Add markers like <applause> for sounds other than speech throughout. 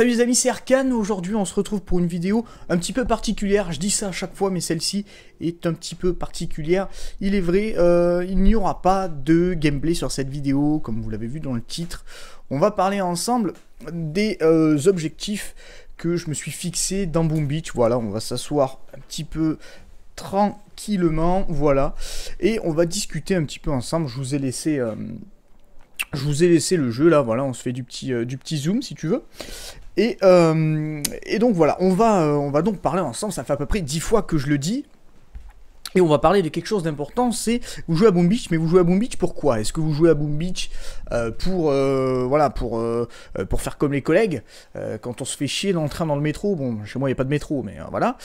Salut les amis, c'est Arkane, aujourd'hui on se retrouve pour une vidéo un petit peu particulière, je dis ça à chaque fois mais celle-ci est un petit peu particulière. Il est vrai, euh, il n'y aura pas de gameplay sur cette vidéo, comme vous l'avez vu dans le titre. On va parler ensemble des euh, objectifs que je me suis fixé dans Boom Beach. Voilà, on va s'asseoir un petit peu tranquillement, voilà. Et on va discuter un petit peu ensemble, je vous ai laissé... Euh, je vous ai laissé le jeu là, voilà, on se fait du petit, du petit zoom si tu veux. Euh, et, donc voilà, on va, euh, on va donc parler ensemble, ça fait à peu près 10 fois que je le dis. Et on va parler de quelque chose d'important, c'est vous jouez à Boom Beach, mais vous jouez à Boom Beach pourquoi Est-ce que vous jouez à Boom Beach euh, pour voilà pour pour faire comme les collègues quand on se fait chier dans le train, dans le métro Bon, chez moi il n'y a pas de métro, mais voilà.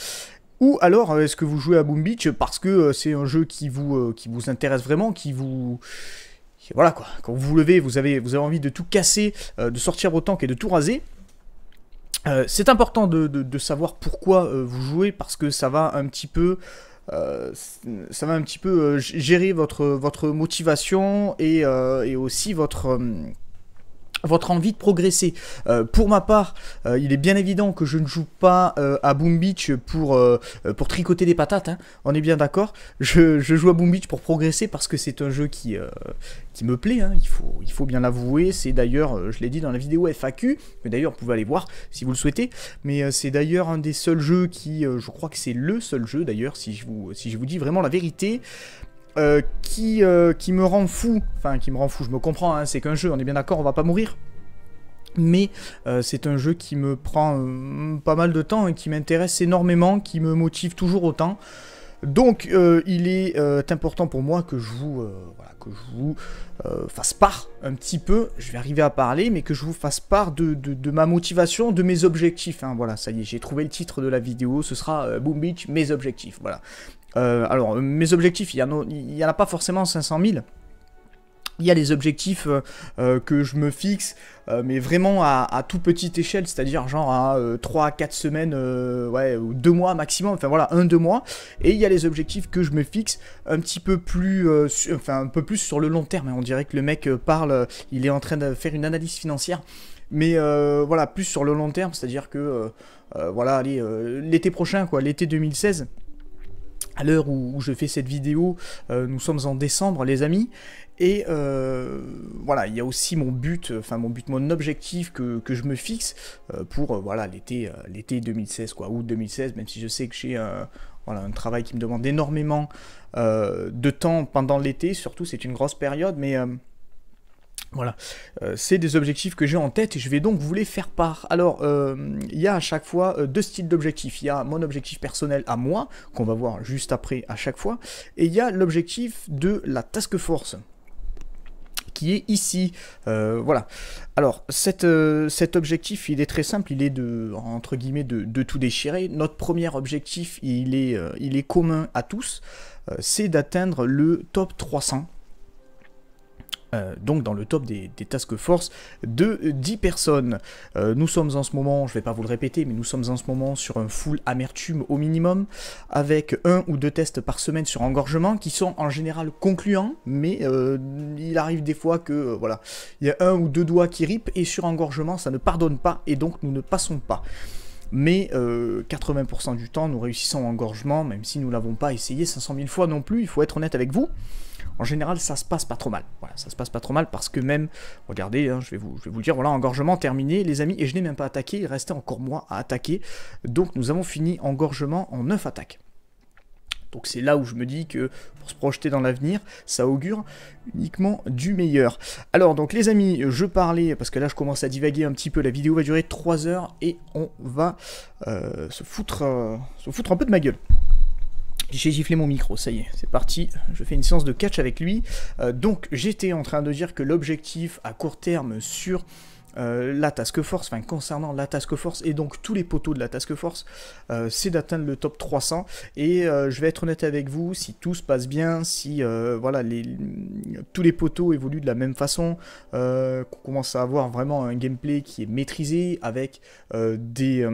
Ou alors est-ce que vous jouez à Boom Beach parce que c'est un jeu qui vous qui vous intéresse vraiment, qui vous voilà quoi. Quand vous vous levez, vous avez vous avez envie de tout casser, de sortir vos tanks et de tout raser. Euh, c'est important de, savoir pourquoi euh, vous jouez parce que ça va un petit peu euh, ça va un petit peu gérer votre, votre motivation et, et aussi votre votre envie de progresser. Euh, pour ma part, euh, il est bien évident que je ne joue pas euh, à Boom Beach pour, pour tricoter des patates, hein. on est bien d'accord. Je, joue à Boom Beach pour progresser parce que c'est un jeu qui, qui me plaît, hein. il, faut, il faut bien l'avouer. C'est d'ailleurs, je l'ai dit dans la vidéo FAQ, mais d'ailleurs vous pouvez aller voir si vous le souhaitez, mais c'est d'ailleurs un des seuls jeux qui, je crois que c'est le seul jeu d'ailleurs, si, si je vous dis vraiment la vérité, euh, euh, qui, me rend fou, enfin qui me rend fou, je me comprends, hein, c'est qu'un jeu, on est bien d'accord, on va pas mourir. Mais euh, c'est un jeu qui me prend hum, pas mal de temps et qui m'intéresse énormément, qui me motive toujours autant. Donc il est important pour moi que je vous, que je vous fasse part un petit peu, je vais arriver à parler, mais que je vous fasse part de, ma motivation, de mes objectifs. Hein. voilà, ça y est, j'ai trouvé le titre de la vidéo, ce sera Boom Beach, mes objectifs. Voilà. Euh, alors, mes objectifs, il n'y en, en, a pas forcément 500 000. Il y a les objectifs euh, euh, que je me fixe, mais vraiment à, toute tout petite échelle, c'est-à-dire genre à 3-4 semaines, ouais, ou 2 mois maximum, enfin voilà, 1-2 mois. Et il y a les objectifs que je me fixe un petit peu plus, enfin un peu plus sur le long terme. On dirait que le mec parle, il est en train de faire une analyse financière mais voilà, plus sur le long terme, c'est-à-dire que voilà, l'été prochain, quoi, l'été 2016 à l'heure où, je fais cette vidéo, euh, nous sommes en décembre, les amis. Et euh, voilà, il y a aussi mon but, enfin mon but, mon objectif que, je me fixe euh, pour voilà l'été, l'été 2016 quoi, août 2016. Même si je sais que j'ai voilà un travail qui me demande énormément de temps pendant l'été, surtout c'est une grosse période, mais voilà, euh, c'est des objectifs que j'ai en tête et je vais donc vous les faire part. Alors, euh, il y a à chaque fois euh, deux styles d'objectifs. Il y a mon objectif personnel à moi, qu'on va voir juste après à chaque fois, et il y a l'objectif de la task force qui est ici. voilà. Alors, cette, cet objectif, il est très simple, il est de, entre guillemets, de, tout déchirer. Notre premier objectif, il est, il est commun à tous, c'est d'atteindre le top 300 euh, donc dans le top des, des task force de 10 personnes. Euh, nous sommes en ce moment, je ne vais pas vous le répéter, mais nous sommes en ce moment sur un full amertume au minimum, avec un ou deux tests par semaine sur engorgement, qui sont en général concluants, mais euh, il arrive des fois que voilà, il y a un ou deux doigts qui ripent, et sur engorgement, ça ne pardonne pas, et donc nous ne passons pas mais 80% du temps nous réussissons engorgement, même si nous ne l'avons pas essayé 500 000 fois non plus, il faut être honnête avec vous en général, ça se passe pas trop mal. Voilà, ça se passe pas trop mal parce que même, regardez, hein, je, vais vous, je vais vous dire, voilà, engorgement terminé, les amis, et je n'ai même pas attaqué, il restait encore moi à attaquer. Donc nous avons fini engorgement en 9 attaques. Donc c'est là où je me dis que pour se projeter dans l'avenir, ça augure uniquement du meilleur. Alors donc les amis, je parlais, parce que là je commence à divaguer un petit peu, la vidéo va durer 3 heures et on va euh, se, euh, se foutre un peu de ma gueule. J'ai giflé mon micro, ça y est, c'est parti, je fais une séance de catch avec lui. Euh, donc j'étais en train de dire que l'objectif à court terme sur euh, la task force, enfin concernant la task force et donc tous les poteaux de la task force, euh, c'est d'atteindre le top 300. Et euh, je vais être honnête avec vous, si tout se passe bien, si voilà les, tous les poteaux évoluent de la même façon, qu'on commence à avoir vraiment un gameplay qui est maîtrisé avec des,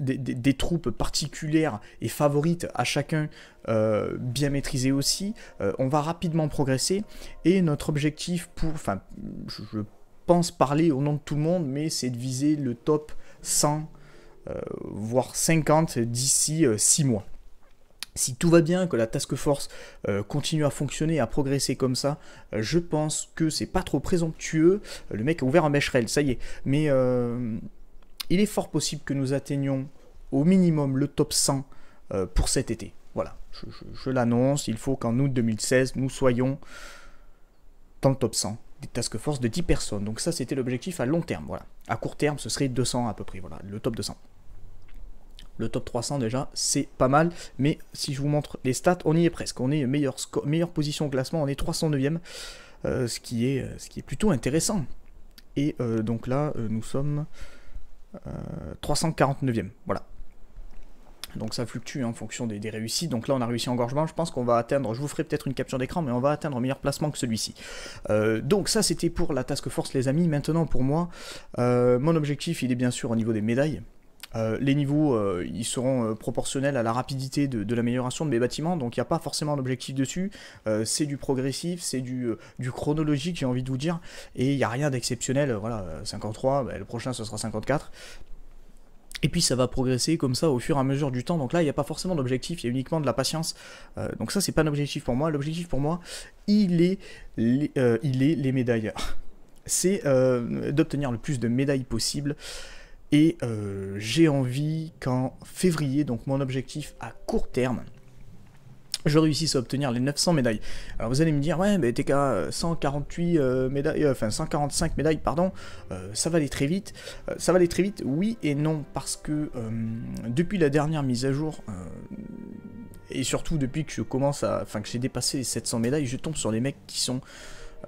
des, troupes particulières et favorites à chacun. bien maîtrisées aussi, on va rapidement progresser et notre objectif pour, enfin, je, je pense parler au nom de tout le monde, mais c'est de viser le top 100, euh, voire 50 d'ici 6 euh, mois. Si tout va bien, que la task force euh, continue à fonctionner, à progresser comme ça, je pense que c'est pas trop présomptueux. Le mec a ouvert un mesherel ça y est. Mais il est fort possible que nous atteignions au minimum le top 100 pour cet été. Voilà, je l'annonce, il faut qu'en août 2016, nous soyons dans le top 100 des task force de 10 personnes. Donc ça, c'était l'objectif à long terme. Voilà. À court terme, ce serait 200 à peu près. Voilà, le top 200. Le top 300 déjà, c'est pas mal. Mais si je vous montre les stats, on y est presque. On est meilleure, meilleure position au classement, on est 309e, euh, ce, qui est, euh, ce qui est plutôt intéressant. Et euh, donc là, nous sommes 349e. Voilà, donc ça fluctue en fonction des, réussites. Donc là, on a réussi gorgement, je pense qu'on va atteindre, je vous ferai peut-être une capture d'écran, mais on va atteindre un meilleur placement que celui-ci. Euh, donc ça, c'était pour la task force, les amis. Maintenant, pour moi, euh, mon objectif, il est bien sûr au niveau des médailles. Euh, les niveaux, ils seront proportionnels à la rapidité de, l'amélioration de mes bâtiments, donc il n'y a pas forcément d'objectif dessus. c'est du progressif, c'est du, chronologique, j'ai envie de vous dire, et il n'y a rien d'exceptionnel. Voilà, 53, bah, le prochain ce sera 54, et puis ça va progresser comme ça au fur et à mesure du temps. Donc là, il n'y a pas forcément d'objectif, il y a uniquement de la patience. Euh, donc ça, c'est pas un objectif pour moi. L'objectif pour moi, il est les, euh, il est les médailles. <laughs> C'est euh, d'obtenir le plus de médailles possible. Et j'ai envie qu'en février, donc mon objectif à court terme, je réussisse à obtenir les 900 médailles. Alors vous allez me dire, ouais, mais TK, 148 euh, euh, médailles, euh, enfin 145 médailles, pardon, ça va aller très vite. ça va aller très vite, oui et non, parce que depuis la dernière mise à jour, et surtout depuis que je commence à, enfin que j'ai dépassé les 700 médailles, je tombe sur les mecs qui sont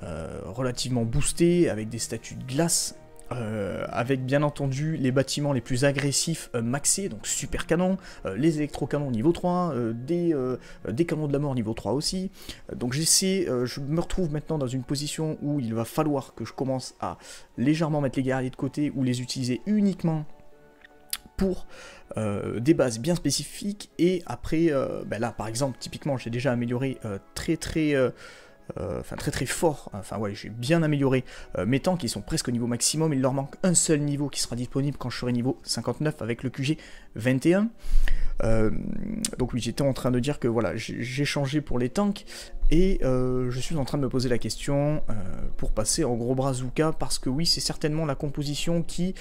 relativement boostés, avec des statues de glace, euh, avec bien entendu les bâtiments les plus agressifs euh, maxés, donc super canons, euh, les électrocanons niveau 3, des, des, canons de la mort niveau 3 aussi. donc j'essaie, je me retrouve maintenant dans une position où il va falloir que je commence à légèrement mettre les guerriers de côté ou les utiliser uniquement pour des bases bien spécifiques et après ben là par exemple typiquement j'ai déjà amélioré très très euh, enfin très très fort, enfin ouais j'ai bien amélioré euh, mes temps qui sont presque au niveau maximum, il leur manque un seul niveau qui sera disponible quand je serai niveau 59 avec le QG 21. Euh, donc oui, j'étais en train de dire que voilà, j'ai changé pour les tanks et euh, je suis en train de me poser la question euh, pour passer en gros Brazuka parce que oui, c'est certainement la composition qui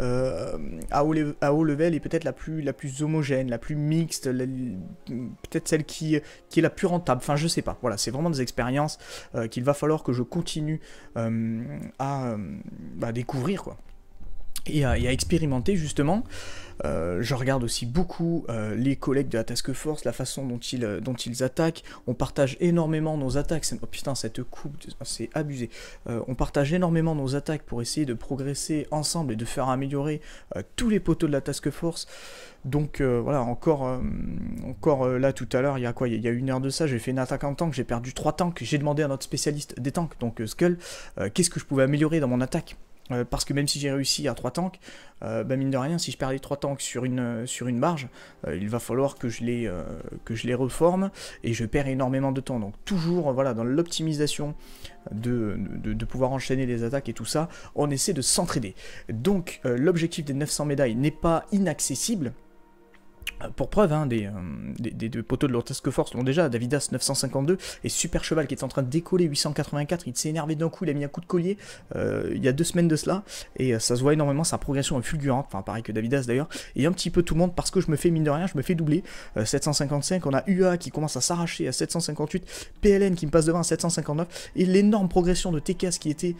à haut, level est peut-être la plus, la plus homogène, la plus mixte, peut-être celle qui, qui est la plus rentable. Enfin, je sais pas. Voilà, c'est vraiment des expériences qu'il va falloir que je continue à bah, découvrir quoi. et à, expérimenter justement. Euh, je regarde aussi beaucoup euh, les collègues de la Task Force, la façon dont ils, euh, dont ils attaquent. On partage énormément nos attaques. Oh putain, cette coupe, oh, c'est abusé. on partage énormément nos attaques pour essayer de progresser ensemble et de faire améliorer tous les poteaux de la Task Force. Donc voilà, encore, encore là tout à l'heure, il y a quoi Il y a une heure de ça, j'ai fait une attaque en tank, j'ai perdu 3 tanks, j'ai demandé à notre spécialiste des tanks, donc Skull, qu'est-ce que je pouvais améliorer dans mon attaque euh, parce que même si j'ai réussi à 3 tanks, euh, bah, mine de rien, si je perds les 3 tanks sur une, marge, euh, sur une barge, il va falloir que je, les, que je les reforme et je perds énormément de temps. Donc toujours voilà, dans l'optimisation de, pouvoir enchaîner les attaques et tout ça, on essaie de s'entraider. Donc l'objectif des 900 médailles n'est pas inaccessible, pour preuve, hein, des, euh, deux poteaux de leur task force l'ont déjà, Davidas 952 et Super Cheval qui est en train de décoller 884, il s'est énervé d'un coup, il a mis un coup de collier euh, il y a deux semaines de cela, et euh, ça se voit énormément, sa progression est fulgurante, enfin pareil que Davidas d'ailleurs, et un petit peu tout le monde parce que je me fais mine de rien, je me fais doubler, 755, on a UA qui commence à s'arracher à 758, PLN qui me passe devant à 759, et l'énorme progression de TKS qui était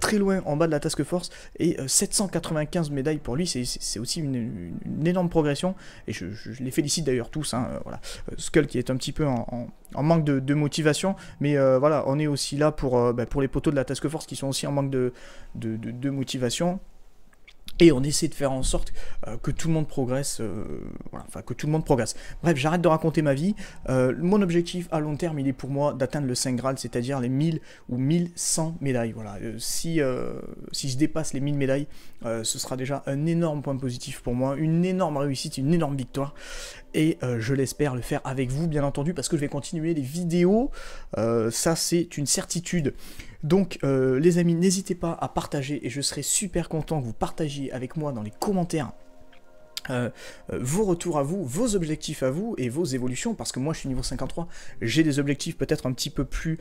très loin en bas de la task force, et 795 médailles pour lui, c'est aussi une énorme progression, et je, les félicite d'ailleurs tous, hein, euh, voilà. Euh, Skull qui est un petit peu en, manque de, motivation, mais euh, voilà, on est aussi là pour, bah, pour les poteaux de la Task Force qui sont aussi en manque de, de motivation et on essaie de faire en sorte euh, que tout le monde progresse, euh, voilà, enfin que tout le monde progresse. Bref, j'arrête de raconter ma vie. Euh, mon objectif à long terme, il est pour moi d'atteindre le 5 Graal, c'est-à-dire les 1000 ou 1100 médailles. Voilà, si, si je dépasse les 1000 médailles, ce sera déjà un énorme point positif pour moi, une énorme réussite, une énorme victoire. Et je l'espère le faire avec vous, bien entendu, parce que je vais continuer les vidéos. ça, c'est une certitude. Donc euh, les amis, n'hésitez pas à partager et je serai super content que vous partagiez avec moi dans les commentaires euh, euh, vos retours à vous, vos objectifs à vous et vos évolutions, parce que moi je suis niveau 53, j'ai des objectifs peut-être un petit peu plus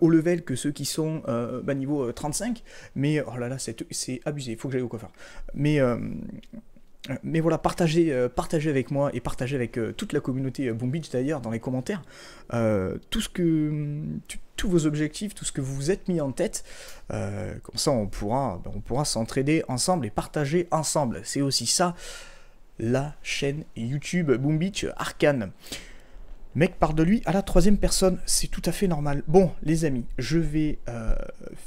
haut level que ceux qui sont bah, niveau 35, mais oh là là, c'est abusé, il faut que j'aille au coiffeur. Mais mais voilà, euh, partagez, avec moi et partagez avec euh, toute la communauté euh, Boom Beach d'ailleurs dans les commentaires tout ce que, mm, tous vos objectifs, tout ce que vous vous êtes mis en tête. comme ça, on pourra, ben, on pourra s'entraider ensemble et partager ensemble. C'est aussi ça la chaîne YouTube Boom Beach Arcane. Mec parle de lui à la troisième personne, c'est tout à fait normal. Bon, les amis, je vais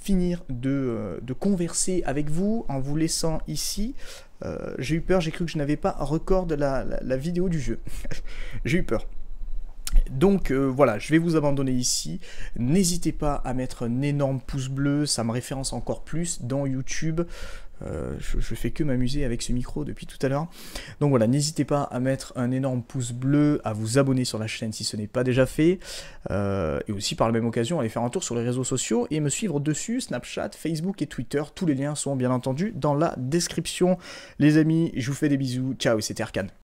finir de, converser avec vous en vous laissant ici. Euh, j'ai eu peur, j'ai cru que je n'avais pas un record de la, la, la vidéo du jeu. <laughs> j'ai eu peur. Donc euh, voilà, je vais vous abandonner ici. N'hésitez pas à mettre un énorme pouce bleu, ça me référence encore plus dans YouTube. Euh, je, fais que m'amuser avec ce micro depuis tout à l'heure. Donc voilà, n'hésitez pas à mettre un énorme pouce bleu, à vous abonner sur la chaîne si ce n'est pas déjà fait, euh, et aussi par la même occasion aller faire un tour sur les réseaux sociaux et me suivre dessus, Snapchat, Facebook et Twitter. Tous les liens sont bien entendu dans la description. Les amis, je vous fais des bisous, ciao, c'était Arkane.